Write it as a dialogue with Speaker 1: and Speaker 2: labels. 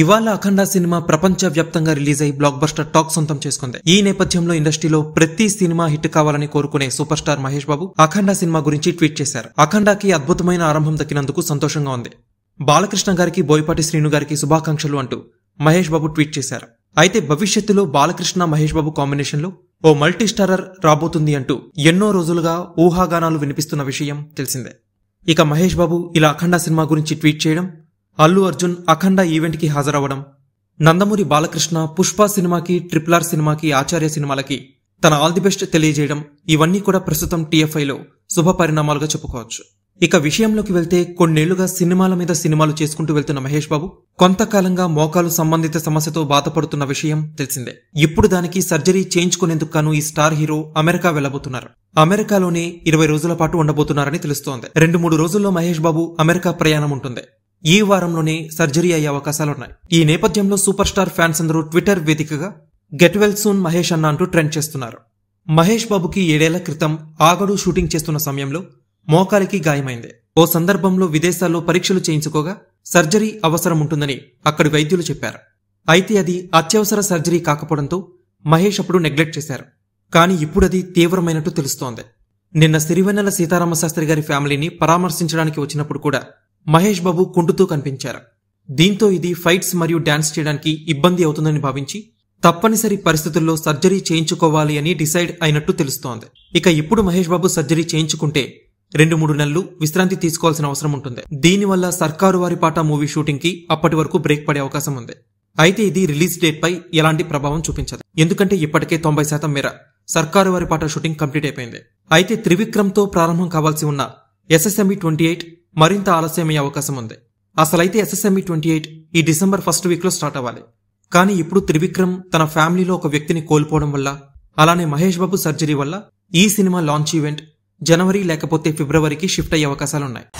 Speaker 1: ఇవాళ అఖండ సినిమా ప్రపంచవ్యాప్తంగా రిలీజ్ అయి బ్లాక్ బస్టర్ టాక్ సొంతం చేసుకుంది ఈ నేపథ్యంలో ఇండస్ట్రీలో ప్రతి సినిమా హిట్ కావాలని కోరుకునే super star Mahesh Babu Akhanda cinema గురించి ట్వీట్ చేశారు అఖండకి అద్భుతమైన ఆరంభం దక్కినందుకు సంతోషంగా ఉంది బాలకృష్ణ గారికి బోయపాటి శ్రీను గారికి శుభాకాంక్షలు అంటూ మహేష్ బాబు ట్వీట్ చేశారు అయితే భవిష్యత్తులో బాలకృష్ణ మహేష్ బాబు కాంబినేషన్లో ఓ మల్టీస్టారర్ రాబోతుంది అంటూ ఎన్నో రోజులుగా ఊహాగానాలు వినిపిస్తున్న విషయం తెలిసిందే ఇక మహేష్ బాబు ఇలా అఖండ సినిమా గురించి ట్వీట్ చేయడం అల్లు అర్జున్ అఖండ ఈవెంట్కి హాజరవడం నందమూరి బాలకృష్ణ పుష్ప సినిమాకి ట్రిప్లార్ సినిమాకి ఆచార్య సినిమాలకి తన ఆల్ ది బెస్ట్ తెలియజేయడం ఇవన్నీ కూడా ప్రస్తుతం టీఎఫ్ఐలో శుభ పరిణామాలుగా చెప్పుకోవచ్చు ఇక విషయంలోకి వెళ్తే కొన్నేళ్లుగా సినిమాల మీద సినిమాలు చేసుకుంటూ వెళ్తున్న మహేష్ బాబు కొంతకాలంగా మోకాలు సంబంధిత సమస్యతో బాధపడుతున్న విషయం తెలిసిందే ఇప్పుడు దానికి సర్జరీ చేయించుకునేందుకు గాను ఈ స్టార్ హీరో అమెరికా వెళ్లబోతున్నారు అమెరికాలోనే ఇరవై రోజుల పాటు ఉండబోతున్నారని తెలుస్తోంది రెండు మూడు రోజుల్లో మహేష్ బాబు అమెరికా ప్రయాణం ఉంటుంది ఈ వారంలోనే సర్జరీ అయ్యే అవకాశాలున్నాయి ఈ నేపథ్యంలో సూపర్ స్టార్ ఫ్యాన్స్ అందరూ ట్విట్టర్ వేదికగా గెట్ వెల్ సూన్ మహేష్ అన్న అంటూ ట్రెండ్ చేస్తున్నారు మహేష్ బాబుకి ఏడేళ్ల క్రితం ఆగడు షూటింగ్ చేస్తున్న సమయంలో మోకాలికి గాయమైంది ఓ సందర్భంలో విదేశాల్లో పరీక్షలు చేయించుకోగా సర్జరీ అవసరం ఉంటుందని అక్కడి వైద్యులు చెప్పారు అయితే అది అత్యవసర సర్జరీ కాకపోవడంతో మహేష్ అప్పుడు నెగ్లెక్ట్ చేశారు కానీ ఇప్పుడది తీవ్రమైనట్టు తెలుస్తోంది నిన్న సిరివెన్నెల సీతారామశాస్త్రి గారి ఫ్యామిలీని పరామర్శించడానికి వచ్చినప్పుడు కూడా మహేష్ బాబు కుంటుతూ కనిపించారు దీంతో ఇది ఫైట్స్ మరియు డాన్స్ చేయడానికి ఇబ్బంది అవుతుందని భావించి తప్పనిసరి పరిస్థితుల్లో సర్జరీ చేయించుకోవాలి అని డిసైడ్ అయినట్టు తెలుస్తోంది ఇక ఇప్పుడు మహేష్ బాబు సర్జరీ చేయించుకుంటే రెండు మూడు నెలలు విశ్రాంతి తీసుకోవాల్సిన అవసరం ఉంటుంది దీనివల్ల సర్కారు వారి పాట మూవీ షూటింగ్ కి అప్పటి వరకు బ్రేక్ పడే అవకాశం ఉంది అయితే ఇది రిలీజ్ డేట్ పై ఎలాంటి ప్రభావం చూపించదు ఎందుకంటే ఇప్పటికే తొంభై శాతం మేర సర్కారు వారి పాట షూటింగ్ కంప్లీట్ అయిపోయింది అయితే త్రివిక్రమ్ తో ప్రారంభం కావాల్సి ఉన్న ఎస్ఎస్ఎంఈ ట్వంటీ ఎయిట్ మరింత ఆలస్యమయ్యే అవకాశం ఉంది అసలైతే ఎస్ఎస్ఎంఈ ట్వంటీ ఎయిట్ ఈ డిసెంబర్ ఫస్ట్ వీక్లో స్టార్ట్ అవ్వాలి కానీ ఇప్పుడు త్రివిక్రమ్ తన ఫ్యామిలీలో ఒక వ్యక్తిని కోల్పోవడం వల్ల అలానే మహేష్ బాబు సర్జరీ వల్ల ఈ సినిమా లాంచ్ ఈవెంట్ జనవరి లేకపోతే ఫిబ్రవరికి షిఫ్ట్ అయ్యే అవకాశాలున్నాయి